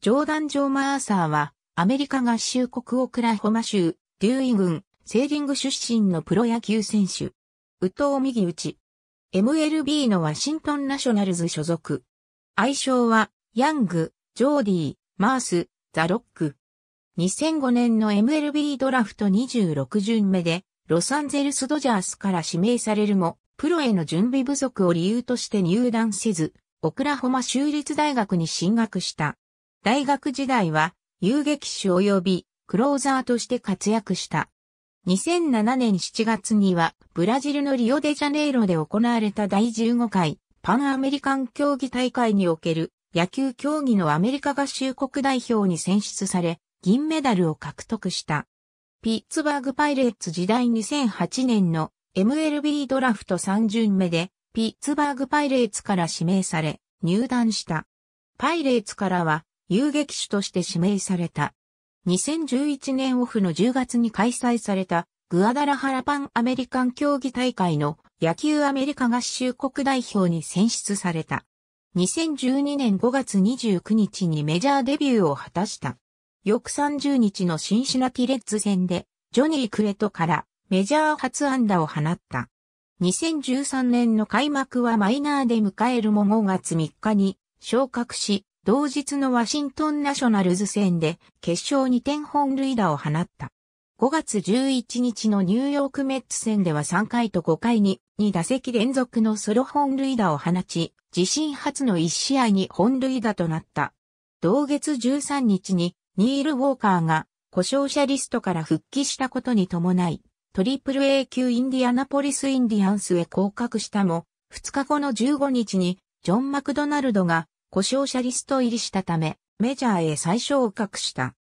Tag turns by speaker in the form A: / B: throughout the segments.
A: ジョーダン・ジョー・マーサーは、アメリカ合衆国オクラホマ州、デューイ郡、セーリング出身のプロ野球選手。右藤右打ち。MLB のワシントンナショナルズ所属。愛称は、ヤング、ジョーディー、マース、ザ・ロック。2005年の MLB ドラフト26巡目で、ロサンゼルス・ドジャースから指名されるも、プロへの準備不足を理由として入団せず、オクラホマ州立大学に進学した。大学時代は遊撃手及びクローザーとして活躍した。2007年7月にはブラジルのリオデジャネイロで行われた第15回パンアメリカン競技大会における野球競技のアメリカ合衆国代表に選出され銀メダルを獲得した。ピッツバーグパイレーツ時代2008年の MLB ドラフト3巡目でピッツバーグパイレーツから指名され入団した。パイレーツからは遊撃手として指名された。2011年オフの10月に開催されたグアダラハラパンアメリカン競技大会の野球アメリカ合衆国代表に選出された。2012年5月29日にメジャーデビューを果たした。翌30日のシンシナティレッズ戦でジョニー・クレトからメジャー初安打を放った。2013年の開幕はマイナーで迎えるも5月3日に昇格し、同日のワシントンナショナルズ戦で決勝2点本塁打を放った。5月11日のニューヨークメッツ戦では3回と5回に2打席連続のソロ本塁打を放ち、自身初の1試合に本塁打となった。同月13日にニール・ウォーカーが故障者リストから復帰したことに伴い、トリプル A 級インディアナポリス・インディアンスへ降格したも、2日後の15日にジョン・マクドナルドが故障者リスト入りしたため、メジャーへ最を隠した。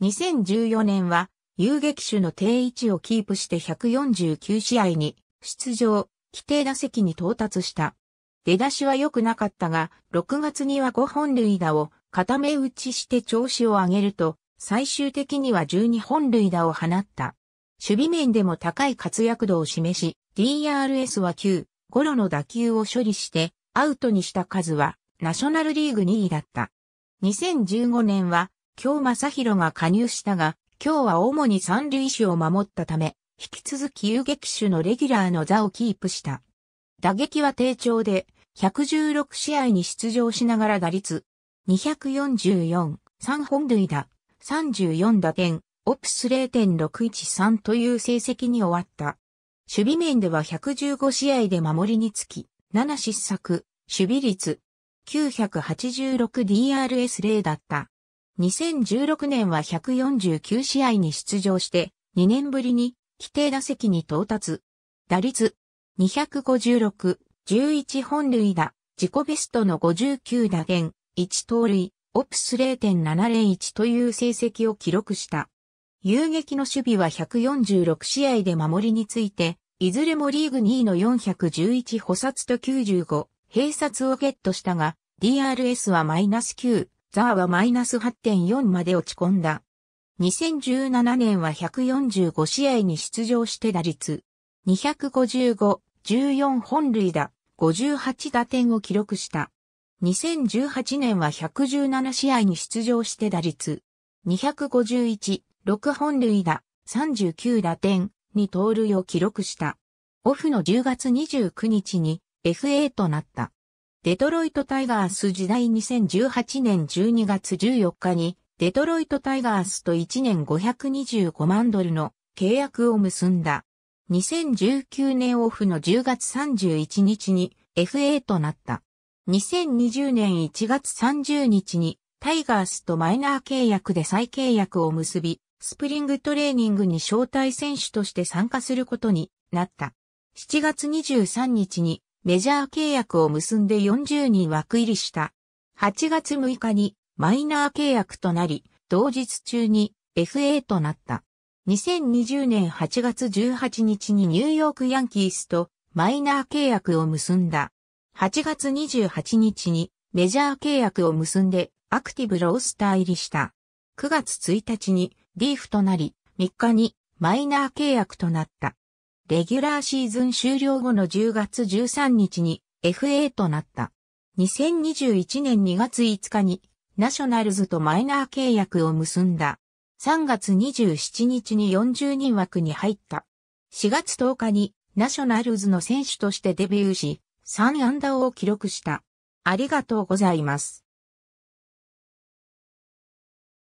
A: 2014年は、遊撃手の定位置をキープして149試合に出場、規定打席に到達した。出だしは良くなかったが、6月には5本塁打を固め打ちして調子を上げると、最終的には12本塁打を放った。守備面でも高い活躍度を示し、DRS は9、ゴロの打球を処理して、アウトにした数はナショナルリーグ2位だった。2015年は、京正宏が加入したが、京は主に三塁手を守ったため、引き続き遊撃手のレギュラーの座をキープした。打撃は低調で、116試合に出場しながら打率、244、3本塁打、34打点、オプス0.613という成績に終わった。守備面では115試合で守りにつき、7失策、守備率、986DRS 0だった。2016年は149試合に出場して、2年ぶりに規定打席に到達。打率256、11本塁打、自己ベストの59打点、1盗塁、オプス0.701という成績を記録した。遊撃の守備は146試合で守りについて、いずれもリーグ2位の411補殺と95、併殺をゲットしたが、DRS はマイナス9、ザーはマイナス8.4まで落ち込んだ。2017年は145試合に出場して打率255、14本塁打、58打点を記録した。2018年は117試合に出場して打率251、6本塁打、39打点、に盗塁を記録した。オフの10月29日に FA となった。デトロイトタイガース時代2018年12月14日に、デトロイトタイガースと1年525万ドルの契約を結んだ。2019年オフの10月31日に FA となった。2020年1月30日にタイガースとマイナー契約で再契約を結び、スプリングトレーニングに招待選手として参加することになった。7月23日にメジャー契約を結んで40人枠入りした。8月6日にマイナー契約となり、同日中に FA となった。2020年8月18日にニューヨークヤンキースとマイナー契約を結んだ。8月28日にメジャー契約を結んでアクティブロースター入りした。9月1日にリーフとなり、3日にマイナー契約となった。レギュラーシーズン終了後の10月13日に FA となった。2021年2月5日にナショナルズとマイナー契約を結んだ。3月27日に40人枠に入った。4月10日にナショナルズの選手としてデビューし、3安打を記録した。ありがとうございます。